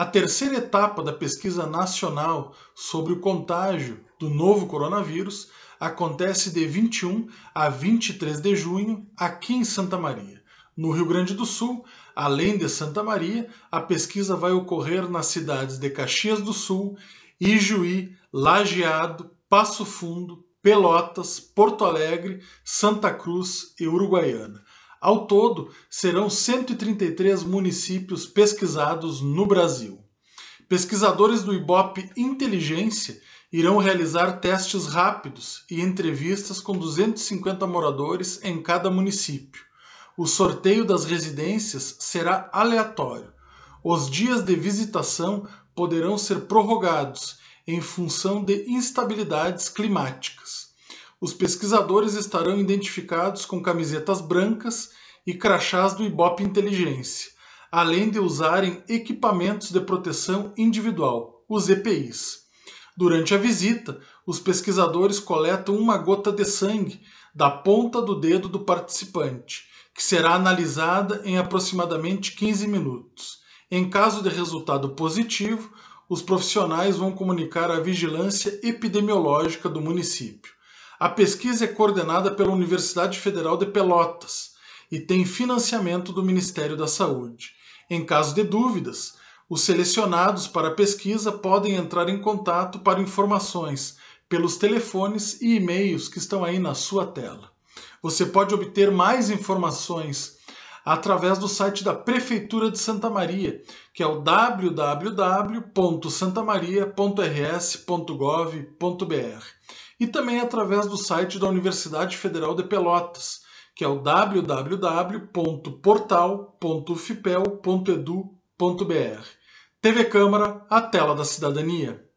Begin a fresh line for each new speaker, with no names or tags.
A terceira etapa da pesquisa nacional sobre o contágio do novo coronavírus acontece de 21 a 23 de junho aqui em Santa Maria. No Rio Grande do Sul, além de Santa Maria, a pesquisa vai ocorrer nas cidades de Caxias do Sul, Ijuí, Lajeado, Passo Fundo, Pelotas, Porto Alegre, Santa Cruz e Uruguaiana. Ao todo, serão 133 municípios pesquisados no Brasil. Pesquisadores do IBOP Inteligência irão realizar testes rápidos e entrevistas com 250 moradores em cada município. O sorteio das residências será aleatório. Os dias de visitação poderão ser prorrogados em função de instabilidades climáticas os pesquisadores estarão identificados com camisetas brancas e crachás do Ibope Inteligência, além de usarem equipamentos de proteção individual, os EPIs. Durante a visita, os pesquisadores coletam uma gota de sangue da ponta do dedo do participante, que será analisada em aproximadamente 15 minutos. Em caso de resultado positivo, os profissionais vão comunicar à vigilância epidemiológica do município. A pesquisa é coordenada pela Universidade Federal de Pelotas e tem financiamento do Ministério da Saúde. Em caso de dúvidas, os selecionados para a pesquisa podem entrar em contato para informações pelos telefones e e-mails que estão aí na sua tela. Você pode obter mais informações através do site da Prefeitura de Santa Maria, que é o www.santamaria.rs.gov.br e também através do site da Universidade Federal de Pelotas, que é o www.portal.fipel.edu.br. TV Câmara, a tela da cidadania.